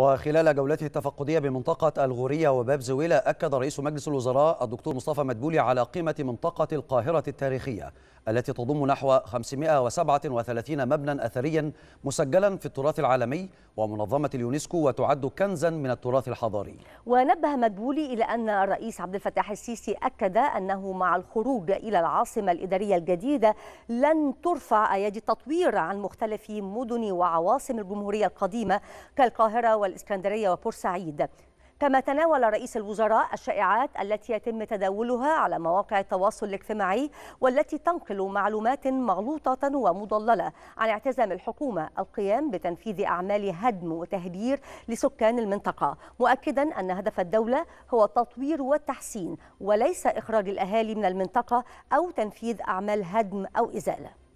وخلال جولته التفقدية بمنطقة الغورية وباب زويلة أكد رئيس مجلس الوزراء الدكتور مصطفى مدبولي على قيمة منطقة القاهرة التاريخية التي تضم نحو 537 مبنى أثريا مسجلا في التراث العالمي ومنظمة اليونسكو وتعد كنزا من التراث الحضاري ونبه مدبولي إلى أن الرئيس عبد الفتاح السيسي أكد أنه مع الخروج إلى العاصمة الإدارية الجديدة لن ترفع أيادي التطوير عن مختلف مدن وعواصم الجمهورية القديمة كالقاهرة والإسكندرية وبورسعيد كما تناول رئيس الوزراء الشائعات التي يتم تداولها على مواقع التواصل الاجتماعي والتي تنقل معلومات مغلوطة ومضللة عن اعتزام الحكومة القيام بتنفيذ أعمال هدم وتهدير لسكان المنطقة مؤكدا أن هدف الدولة هو التطوير والتحسين وليس إخراج الأهالي من المنطقة أو تنفيذ أعمال هدم أو إزالة